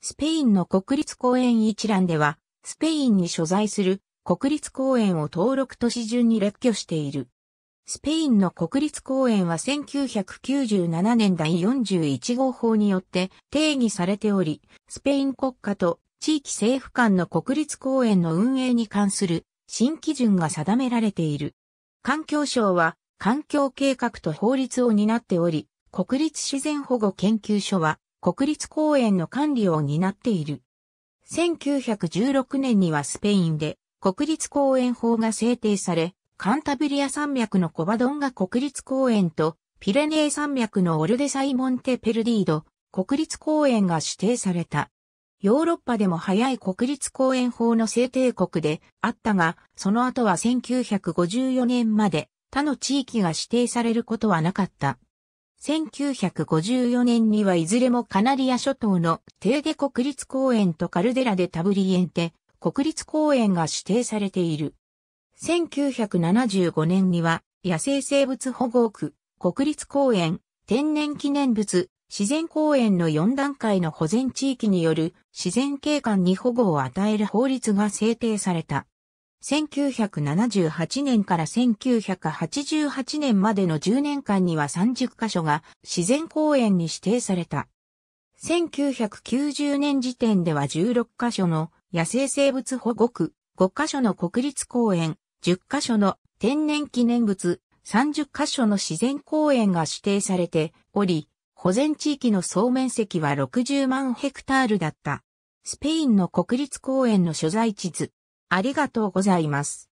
スペインの国立公園一覧では、スペインに所在する国立公園を登録都市順に列挙している。スペインの国立公園は1997年第41号法によって定義されており、スペイン国家と地域政府間の国立公園の運営に関する新基準が定められている。環境省は環境計画と法律を担っており、国立自然保護研究所は国立公園の管理を担っている。1916年にはスペインで国立公園法が制定され、カンタブリア山脈のコバドンガ国立公園とピレネー山脈のオルデサイモンテペルディード国立公園が指定された。ヨーロッパでも早い国立公園法の制定国であったが、その後は1954年まで他の地域が指定されることはなかった。1954年にはいずれもカナリア諸島のテーデ国立公園とカルデラでタブリエンテ国立公園が指定されている。1975年には野生生物保護区、国立公園、天然記念物、自然公園の4段階の保全地域による自然景観に保護を与える法律が制定された。1978年から1988年までの10年間には30カ所が自然公園に指定された。1990年時点では16カ所の野生生物保護区、5カ所の国立公園、10カ所の天然記念物、30カ所の自然公園が指定されており、保全地域の総面積は60万ヘクタールだった。スペインの国立公園の所在地図、ありがとうございます。